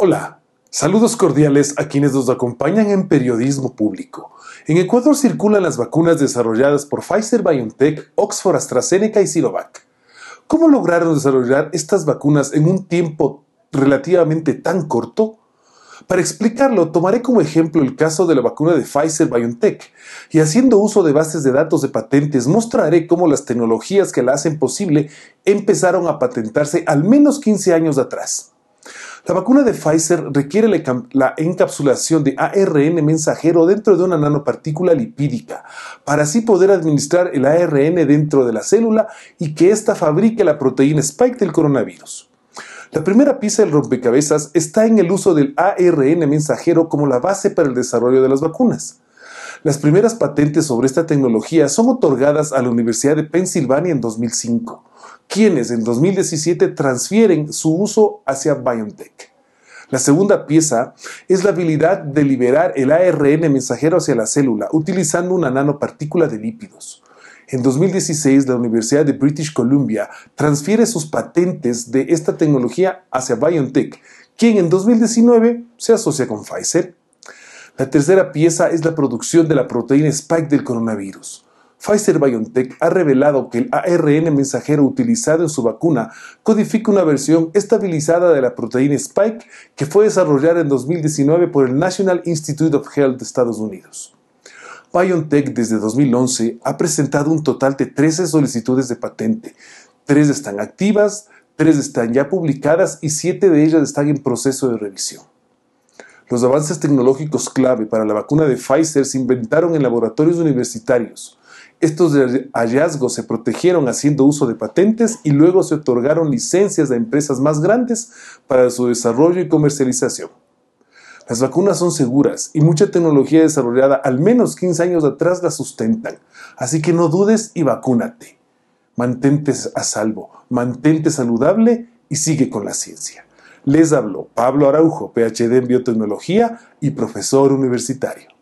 Hola, saludos cordiales a quienes nos acompañan en periodismo público. En Ecuador circulan las vacunas desarrolladas por Pfizer, BioNTech, Oxford, AstraZeneca y Sinovac. ¿Cómo lograron desarrollar estas vacunas en un tiempo relativamente tan corto? Para explicarlo, tomaré como ejemplo el caso de la vacuna de Pfizer BioNTech y haciendo uso de bases de datos de patentes mostraré cómo las tecnologías que la hacen posible empezaron a patentarse al menos 15 años atrás. La vacuna de Pfizer requiere la encapsulación de ARN mensajero dentro de una nanopartícula lipídica para así poder administrar el ARN dentro de la célula y que ésta fabrique la proteína spike del coronavirus. La primera pieza del rompecabezas está en el uso del ARN mensajero como la base para el desarrollo de las vacunas. Las primeras patentes sobre esta tecnología son otorgadas a la Universidad de Pensilvania en 2005 quienes en 2017 transfieren su uso hacia BioNTech. La segunda pieza es la habilidad de liberar el ARN mensajero hacia la célula utilizando una nanopartícula de lípidos. En 2016, la Universidad de British Columbia transfiere sus patentes de esta tecnología hacia BioNTech, quien en 2019 se asocia con Pfizer. La tercera pieza es la producción de la proteína Spike del coronavirus. Pfizer BioNTech ha revelado que el ARN mensajero utilizado en su vacuna codifica una versión estabilizada de la proteína Spike que fue desarrollada en 2019 por el National Institute of Health de Estados Unidos. BioNTech desde 2011 ha presentado un total de 13 solicitudes de patente. Tres están activas, tres están ya publicadas y siete de ellas están en proceso de revisión. Los avances tecnológicos clave para la vacuna de Pfizer se inventaron en laboratorios universitarios. Estos hallazgos se protegieron haciendo uso de patentes y luego se otorgaron licencias a empresas más grandes para su desarrollo y comercialización. Las vacunas son seguras y mucha tecnología desarrollada al menos 15 años atrás las sustentan. Así que no dudes y vacúnate. Mantente a salvo, mantente saludable y sigue con la ciencia. Les habló Pablo Araujo, PhD en biotecnología y profesor universitario.